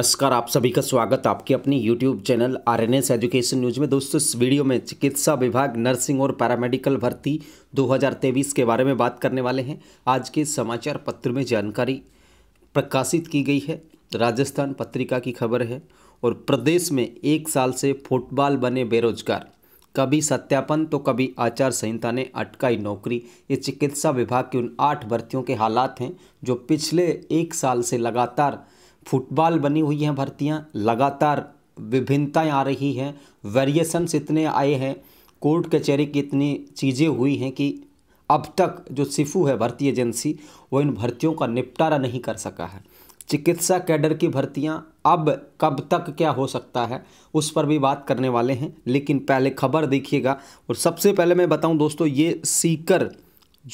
नमस्कार आप सभी का स्वागत आपके अपनी YouTube channel R N S education news में दोस्तों इस वीडियो में चिकित्सा विभाग नर्सिंग और पैरामेडिकल भर्ती 2023 के बारे में बात करने वाले हैं आज के समाचार पत्र में जानकारी प्रकाशित की गई है राजस्थान पत्रिका की खबर है और प्रदेश में एक साल से फुटबॉल बने बेरोजगार कभी सत्यापन तो कभी आचार संहिता ने अटकाई नौकरी ये चिकित्सा विभाग की उन आठ भर्तियों के हालात हैं जो पिछले एक साल से लगातार फुटबॉल बनी हुई हैं भर्तियाँ लगातार विभिन्नताएँ आ रही हैं वेरिएशंस इतने आए हैं कोर्ट कचहरी की इतनी चीज़ें हुई हैं कि अब तक जो सिफू है भर्ती एजेंसी वो इन भर्तियों का निपटारा नहीं कर सका है चिकित्सा कैडर की भर्तियां अब कब तक क्या हो सकता है उस पर भी बात करने वाले हैं लेकिन पहले खबर देखिएगा और सबसे पहले मैं बताऊं दोस्तों ये सीकर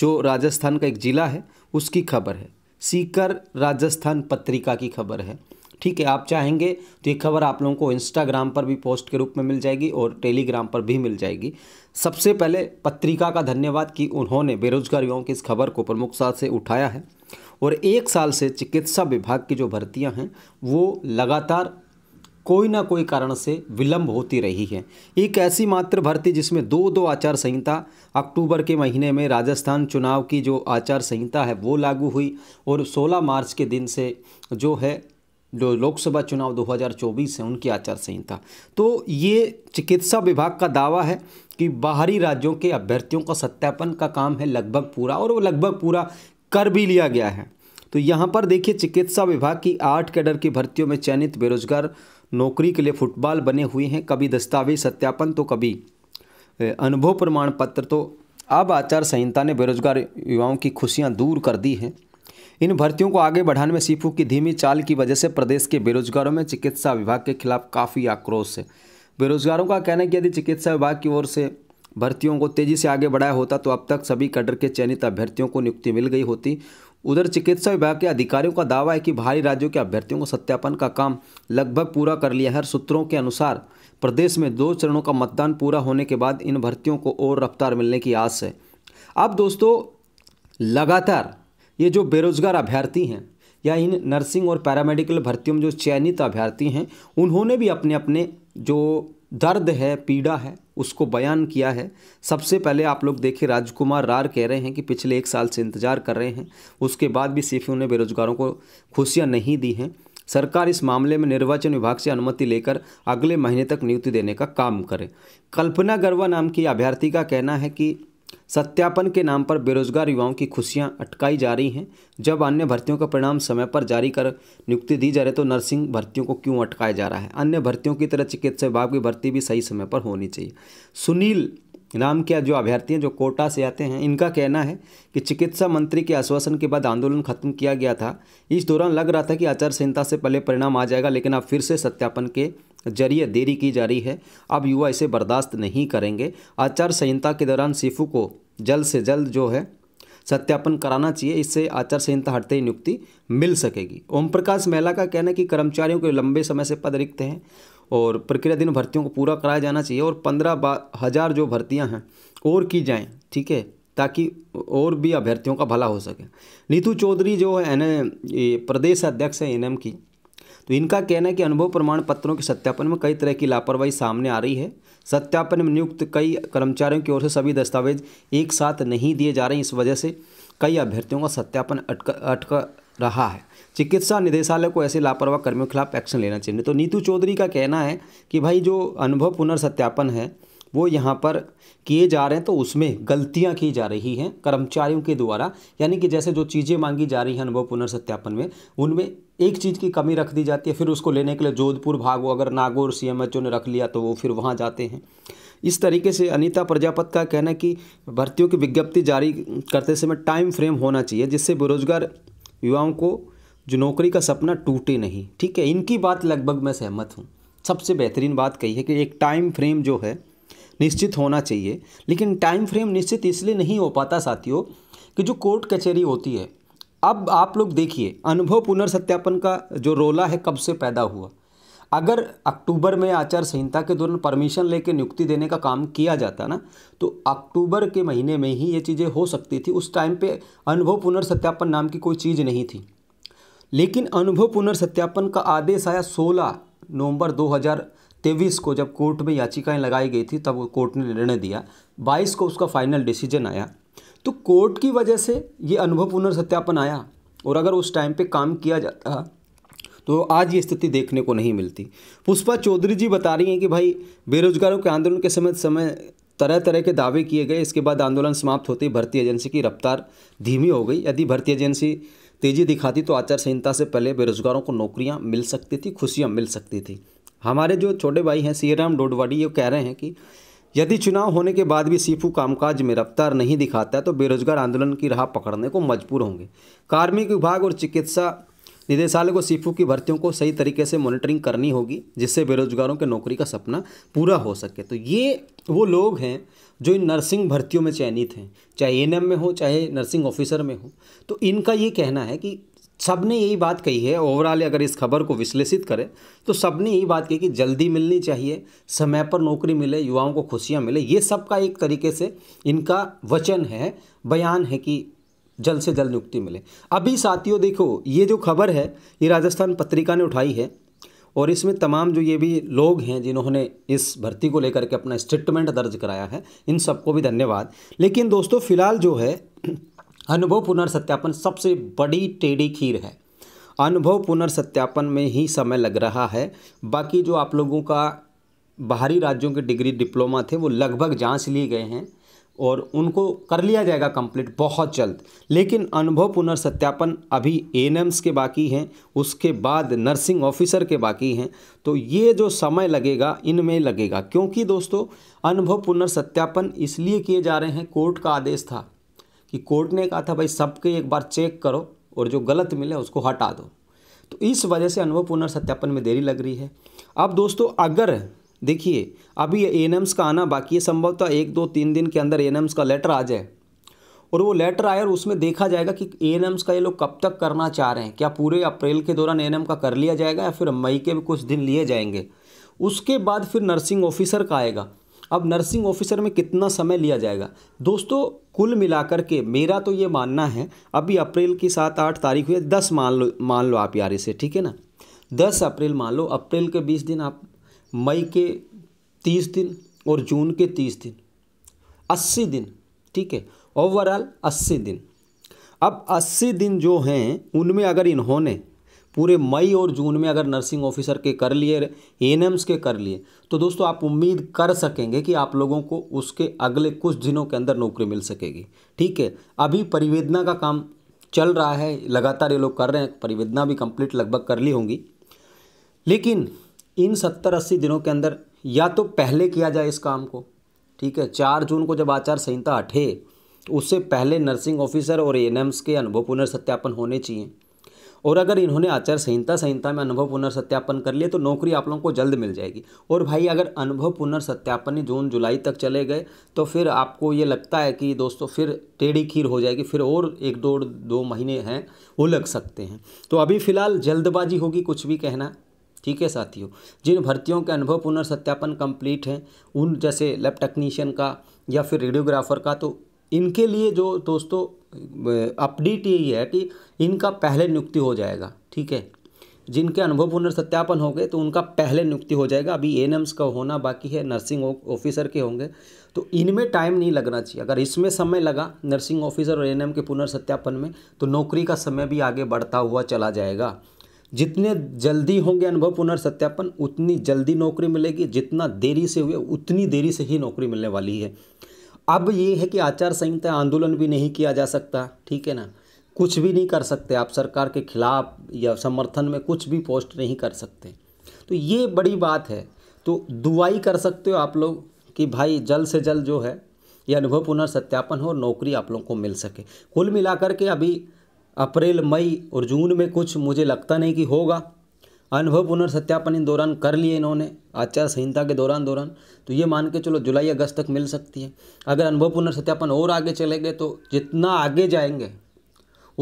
जो राजस्थान का एक ज़िला है उसकी खबर है सीकर राजस्थान पत्रिका की खबर है ठीक है आप चाहेंगे तो ये खबर आप लोगों को इंस्टाग्राम पर भी पोस्ट के रूप में मिल जाएगी और टेलीग्राम पर भी मिल जाएगी सबसे पहले पत्रिका का धन्यवाद कि उन्होंने बेरोजगार युवाओं की इस खबर को प्रमुखता से उठाया है और एक साल से चिकित्सा विभाग की जो भर्तियां हैं वो लगातार कोई ना कोई कारण से विलंब होती रही है एक ऐसी मात्र भर्ती जिसमें दो दो आचार संहिता अक्टूबर के महीने में राजस्थान चुनाव की जो आचार संहिता है वो लागू हुई और 16 मार्च के दिन से जो है जो लोकसभा चुनाव 2024 है उनकी आचार संहिता तो ये चिकित्सा विभाग का दावा है कि बाहरी राज्यों के अभ्यर्थियों का सत्यापन का काम है लगभग पूरा और वो लगभग पूरा कर भी लिया गया है तो यहाँ पर देखिए चिकित्सा विभाग की आठ कैडर की भर्तियों में चयनित बेरोजगार नौकरी के लिए फुटबॉल बने हुए हैं कभी दस्तावेज सत्यापन तो कभी अनुभव प्रमाण पत्र तो अब आचार संहिता ने बेरोजगार युवाओं की खुशियां दूर कर दी हैं इन भर्तियों को आगे बढ़ाने में सीफू की धीमी चाल की वजह से प्रदेश के बेरोजगारों में चिकित्सा विभाग के खिलाफ काफ़ी आक्रोश है बेरोजगारों का कहना है कि यदि चिकित्सा विभाग की ओर से भर्तियों को तेज़ी से आगे बढ़ाया होता तो अब तक सभी कैडर के चयनित अभ्यर्थियों को नियुक्ति मिल गई होती उधर चिकित्सा विभाग के अधिकारियों का दावा है कि बाहरी राज्यों के अभ्यर्थियों को सत्यापन का काम लगभग पूरा कर लिया है सूत्रों के अनुसार प्रदेश में दो चरणों का मतदान पूरा होने के बाद इन भर्तियों को और रफ्तार मिलने की आस है अब दोस्तों लगातार ये जो बेरोजगार अभ्यर्थी हैं या इन नर्सिंग और पैरामेडिकल भर्तियों में जो चयनित अभ्यर्थी हैं उन्होंने भी अपने अपने जो दर्द है पीड़ा है उसको बयान किया है सबसे पहले आप लोग देखिए राजकुमार रार कह रहे हैं कि पिछले एक साल से इंतज़ार कर रहे हैं उसके बाद भी सीफीयू ने बेरोजगारों को खुशियाँ नहीं दी हैं सरकार इस मामले में निर्वाचन विभाग से अनुमति लेकर अगले महीने तक नियुक्ति देने का काम करे कल्पना गरवा नाम की अभ्यर्थी का कहना है कि सत्यापन के नाम पर बेरोजगार युवाओं की खुशियां अटकाई जा रही हैं जब अन्य भर्तियों का परिणाम समय पर जारी कर नियुक्ति दी जा रही तो नर्सिंग भर्तियों को क्यों अटकाया जा रहा है अन्य भर्तियों की तरह चिकित्सा विभाग की भर्ती भी सही समय पर होनी चाहिए सुनील नाम के जो अभ्यर्थी हैं जो कोटा से आते हैं इनका कहना है कि चिकित्सा मंत्री के आश्वासन के बाद आंदोलन खत्म किया गया था इस दौरान लग रहा था कि आचार संहिता से पहले परिणाम आ जाएगा लेकिन अब फिर से सत्यापन के जरिए देरी की जा रही है अब युवा इसे बर्दाश्त नहीं करेंगे आचार संहिता के दौरान सिफू को जल्द से जल्द जो है सत्यापन कराना चाहिए इससे आचार संहिता हटते ही नियुक्ति मिल सकेगी ओम प्रकाश मेहला का कहना है कि कर्मचारियों के लंबे समय से पद रिक्त हैं और प्रक्रिया दिन भर्तियों को पूरा कराया जाना चाहिए और पंद्रह हज़ार जो भर्तियाँ हैं और की जाएँ ठीक है ताकि और भी अभ्यर्थियों का भला हो सके नीतू चौधरी जो है एन प्रदेश अध्यक्ष हैं एन की तो इनका कहना है कि अनुभव प्रमाण पत्रों के सत्यापन में कई तरह की लापरवाही सामने आ रही है सत्यापन में नियुक्त कई कर्मचारियों की ओर से सभी दस्तावेज एक साथ नहीं दिए जा रहे हैं इस वजह से कई अभ्यर्थियों का सत्यापन अटका अटका रहा है चिकित्सा निदेशालय को ऐसे लापरवाह कर्मियों के खिलाफ एक्शन लेना चाहिए तो नीतू चौधरी का कहना है कि भाई जो अनुभव पुनर्सत्यापन है वो यहाँ पर किए जा रहे हैं तो उसमें गलतियाँ की जा रही हैं कर्मचारियों के द्वारा यानी कि जैसे जो चीज़ें मांगी जा रही हैं अनुभव पुनर्सत्यापन में उनमें एक चीज़ की कमी रख दी जाती है फिर उसको लेने के लिए जोधपुर भाग वो अगर नागौर सी ने रख लिया तो वो फिर वहाँ जाते हैं इस तरीके से अनीता प्रजापत का कहना है कि भर्तियों की विज्ञप्ति जारी करते समय टाइम फ्रेम होना चाहिए जिससे बेरोजगार युवाओं को जो नौकरी का सपना टूटे नहीं ठीक है इनकी बात लगभग मैं सहमत हूँ सबसे बेहतरीन बात कही है कि एक टाइम फ्रेम जो है निश्चित होना चाहिए लेकिन टाइम फ्रेम निश्चित इसलिए नहीं हो पाता साथियों कि जो कोर्ट कचहरी होती है अब आप लोग देखिए अनुभव पुनर्सत्यापन का जो रोला है कब से पैदा हुआ अगर अक्टूबर में आचार संहिता के दौरान परमिशन लेके नियुक्ति देने का काम किया जाता ना तो अक्टूबर के महीने में ही ये चीज़ें हो सकती थी उस टाइम पे अनुभव पुनर्सत्यापन नाम की कोई चीज़ नहीं थी लेकिन अनुभव पुनर्सत्यापन का आदेश आया 16 नवंबर 2023 को जब कोर्ट में याचिकाएं लगाई गई थी तब कोर्ट ने निर्णय दिया 22 को उसका फाइनल डिसीजन आया तो कोर्ट की वजह से ये अनुभव पुनर्सत्यापन आया और अगर उस टाइम पे काम किया जाता तो आज ये स्थिति देखने को नहीं मिलती पुष्पा चौधरी जी बता रही हैं कि भाई बेरोजगारों के आंदोलन के समय समय तरह तरह के दावे किए गए इसके बाद आंदोलन समाप्त होते ही भर्ती एजेंसी की रफ्तार धीमी हो गई यदि भर्ती एजेंसी तेज़ी दिखाती तो आचार संहिता से पहले बेरोजगारों को नौकरियाँ मिल सकती थी खुशियाँ मिल सकती थी हमारे जो छोटे भाई हैं सी डोडवाड़ी ये कह रहे हैं कि यदि चुनाव होने के बाद भी सीफू कामकाज में रफ्तार नहीं दिखाता है तो बेरोजगार आंदोलन की राह पकड़ने को मजबूर होंगे कार्मिक विभाग और चिकित्सा निदेशालय को सीफू की भर्तियों को सही तरीके से मॉनिटरिंग करनी होगी जिससे बेरोजगारों के नौकरी का सपना पूरा हो सके तो ये वो लोग हैं जो इन नर्सिंग भर्तियों में चयनित हैं चाहे एन में हो चाहे नर्सिंग ऑफिसर में हो तो इनका ये कहना है कि सब ने यही बात कही है ओवरऑल अगर इस खबर को विश्लेषित करें तो सब ने यही बात कही कि जल्दी मिलनी चाहिए समय पर नौकरी मिले युवाओं को खुशियाँ मिले ये सब का एक तरीके से इनका वचन है बयान है कि जल्द से जल्द नियुक्ति मिले अभी साथियों देखो ये जो खबर है ये राजस्थान पत्रिका ने उठाई है और इसमें तमाम जो ये भी लोग हैं जिन्होंने इस भर्ती को लेकर के अपना स्टेटमेंट दर्ज कराया है इन सबको भी धन्यवाद लेकिन दोस्तों फिलहाल जो है अनुभव पुनर्सत्यापन सबसे बड़ी टेढ़ी खीर है अनुभव पुनर्सत्यापन में ही समय लग रहा है बाकी जो आप लोगों का बाहरी राज्यों के डिग्री डिप्लोमा थे वो लगभग जांच लिए गए हैं और उनको कर लिया जाएगा कंप्लीट बहुत जल्द लेकिन अनुभव पुनर्सत्यापन अभी ए के बाकी हैं उसके बाद नर्सिंग ऑफिसर के बाकी हैं तो ये जो समय लगेगा इनमें लगेगा क्योंकि दोस्तों अनुभव पुनर्सत्यापन इसलिए किए जा रहे हैं कोर्ट का आदेश था कि कोर्ट ने कहा था भाई सबके एक बार चेक करो और जो गलत मिले उसको हटा दो तो इस वजह से अनुभव पुनर्सत्यापन में देरी लग रही है अब दोस्तों अगर देखिए अभी एम्स का आना बाकी है संभवतः एक दो तीन दिन के अंदर एम्स का लेटर आ जाए और वो लेटर आए और उसमें देखा जाएगा कि एम्स का ये लोग कब तक करना चाह रहे हैं क्या पूरे अप्रैल के दौरान एम का कर लिया जाएगा या फिर मई के भी कुछ दिन लिए जाएंगे उसके बाद फिर नर्सिंग ऑफिसर का आएगा अब नर्सिंग ऑफिसर में कितना समय लिया जाएगा दोस्तों कुल मिलाकर के मेरा तो ये मानना है अभी अप्रैल की सात आठ तारीख हुई है दस मान लो मान लो आप यार इसे ठीक है ना दस अप्रैल मान लो अप्रैल के बीस दिन आप मई के तीस दिन और जून के तीस दिन अस्सी दिन ठीक है ओवरऑल अस्सी दिन अब अस्सी दिन जो हैं उनमें अगर इन्होंने पूरे मई और जून में अगर नर्सिंग ऑफिसर के कर लिए एन के कर लिए तो दोस्तों आप उम्मीद कर सकेंगे कि आप लोगों को उसके अगले कुछ दिनों के अंदर नौकरी मिल सकेगी ठीक है अभी परिवेदना का काम चल रहा है लगातार ये लोग कर रहे हैं परिवेदना भी कंप्लीट लगभग कर ली होंगी लेकिन इन सत्तर अस्सी दिनों के अंदर या तो पहले किया जाए इस काम को ठीक है चार जून को जब आचार संहिता हटे तो उससे पहले नर्सिंग ऑफिसर और एन के अनुभव पुनर्सत्यापन होने चाहिए और अगर इन्होंने आचार संहिता संहिता में अनुभव पुनर्सत्यापन कर लिए तो नौकरी आप लोगों को जल्द मिल जाएगी और भाई अगर अनुभव पुनर्सत्यापन जून जुलाई तक चले गए तो फिर आपको ये लगता है कि दोस्तों फिर टेढ़ी खीर हो जाएगी फिर और एक दो दो महीने हैं वो लग सकते हैं तो अभी फ़िलहाल जल्दबाजी होगी कुछ भी कहना ठीक है साथियों जिन भर्तियों के अनुभव पुनर्सत्यापन कंप्लीट हैं उन जैसे लैब टेक्नीशियन का या फिर रेडियोग्राफर का तो इनके लिए जो दोस्तों अपडेट यही है कि इनका पहले नियुक्ति हो जाएगा ठीक है जिनके अनुभव पुनर्सत्यापन हो गए तो उनका पहले नियुक्ति हो जाएगा अभी एन का होना बाकी है नर्सिंग ऑफिसर के होंगे तो इनमें टाइम नहीं लगना चाहिए अगर इसमें समय लगा नर्सिंग ऑफिसर और एन के पुनर्सत्यापन में तो नौकरी का समय भी आगे बढ़ता हुआ चला जाएगा जितने जल्दी होंगे अनुभव पुनर्सत्यापन उतनी जल्दी नौकरी मिलेगी जितना देरी से हुए उतनी देरी से ही नौकरी मिलने वाली है अब ये है कि आचार संहिता आंदोलन भी नहीं किया जा सकता ठीक है ना कुछ भी नहीं कर सकते आप सरकार के खिलाफ या समर्थन में कुछ भी पोस्ट नहीं कर सकते तो ये बड़ी बात है तो दुआई कर सकते हो आप लोग कि भाई जल्द से जल्द जो है ये अनुभव पुनर्सत्यापन हो नौकरी आप लोगों को मिल सके कुल मिलाकर के अभी अप्रैल मई और जून में कुछ मुझे लगता नहीं कि होगा अनुभव पुनर्सत्यापन इन दौरान कर लिए इन्होंने आचार संहिता के दौरान दौरान तो ये मान के चलो जुलाई अगस्त तक मिल सकती है अगर अनुभव पुनर्सत्यापन और आगे चले गए तो जितना आगे जाएंगे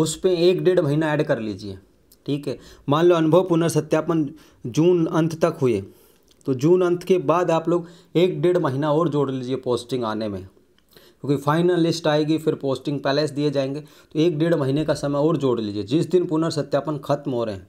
उस पर एक डेढ़ महीना ऐड कर लीजिए ठीक है मान लो अनुभव पुनर्सत्यापन जून अंत तक हुए तो जून अंत के बाद आप लोग एक डेढ़ महीना और जोड़ लीजिए पोस्टिंग आने में क्योंकि फाइनल लिस्ट आएगी फिर पोस्टिंग पैलेस दिए जाएंगे तो एक डेढ़ महीने का समय और जोड़ लीजिए जिस दिन पुनर्सत्यापन खत्म हो रहे हैं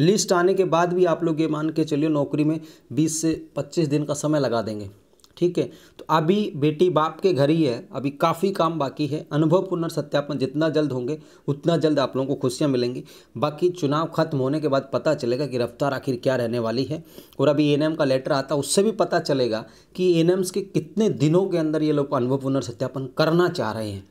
लिस्ट आने के बाद भी आप लोग ये मान के चलिए नौकरी में बीस से पच्चीस दिन का समय लगा देंगे ठीक है तो अभी बेटी बाप के घर ही है अभी काफ़ी काम बाकी है अनुभव पुनर्सत्यापन जितना जल्द होंगे उतना जल्द आप लोगों को खुशियाँ मिलेंगी बाकी चुनाव खत्म होने के बाद पता चलेगा कि रफ्तार आखिर क्या रहने वाली है और अभी एन का लेटर आता है उससे भी पता चलेगा कि एन के कितने दिनों के अंदर ये लोग अनुभव पुनर्सत्यापन करना चाह रहे हैं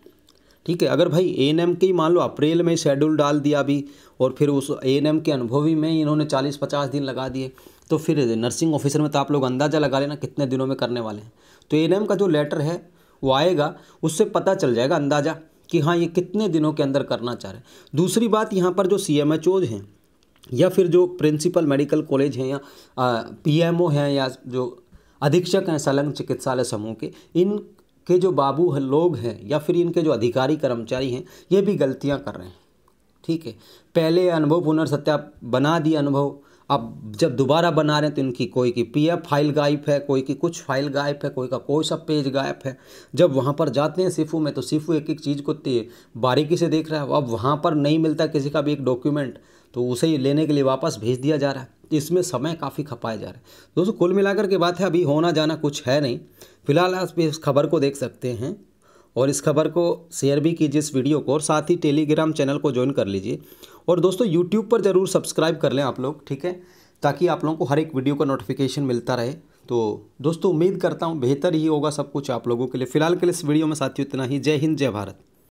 ठीक है अगर भाई ए एन एम मान लो अप्रैल में शेड्यूल डाल दिया अभी और फिर उस ए एन एम के अनुभवी में इन्होंने चालीस पचास दिन लगा दिए तो फिर नर्सिंग ऑफिसर में तो आप लोग अंदाज़ा लगा लेना कितने दिनों में करने वाले हैं तो ए एन एम का जो लेटर है वो आएगा उससे पता चल जाएगा अंदाज़ा कि हाँ ये कितने दिनों के अंदर करना चाह रहे हैं दूसरी बात यहाँ पर जो सी एम एच ओज हैं या फिर जो प्रिंसिपल मेडिकल कॉलेज हैं या पी एम ओ हैं या जो अधीक्षक हैं संलग्न चिकित्सालय समूह के इन के जो बाबू लोग हैं या फिर इनके जो अधिकारी कर्मचारी हैं ये भी गलतियाँ कर रहे हैं ठीक है पहले अनुभव पुनर्सत्या बना दिया अनुभव अब जब दोबारा बना रहे हैं तो इनकी कोई की पीएफ फाइल गायब है कोई की कुछ फाइल गायब है कोई का कोई सब पेज गायब है जब वहाँ पर जाते हैं सिफू में तो सिफू एक एक चीज़ को बारीकी से देख रहा है अब वहाँ पर नहीं मिलता किसी का भी एक डॉक्यूमेंट तो उसे लेने के लिए वापस भेज दिया जा रहा है इसमें समय काफ़ी खपाया जा रहा है दोस्तों कुल मिलाकर के बात है अभी होना जाना कुछ है नहीं फिलहाल आप इस खबर को देख सकते हैं और इस खबर को शेयर भी कीजिए इस वीडियो को और साथ ही टेलीग्राम चैनल को ज्वाइन कर लीजिए और दोस्तों यूट्यूब पर ज़रूर सब्सक्राइब कर लें आप लोग ठीक है ताकि आप लोगों को हर एक वीडियो का नोटिफिकेशन मिलता रहे तो दोस्तों उम्मीद करता हूँ बेहतर ही होगा सब कुछ आप लोगों के लिए फ़िलहाल के लिए इस वीडियो में साथियों इतना ही जय हिंद जय भारत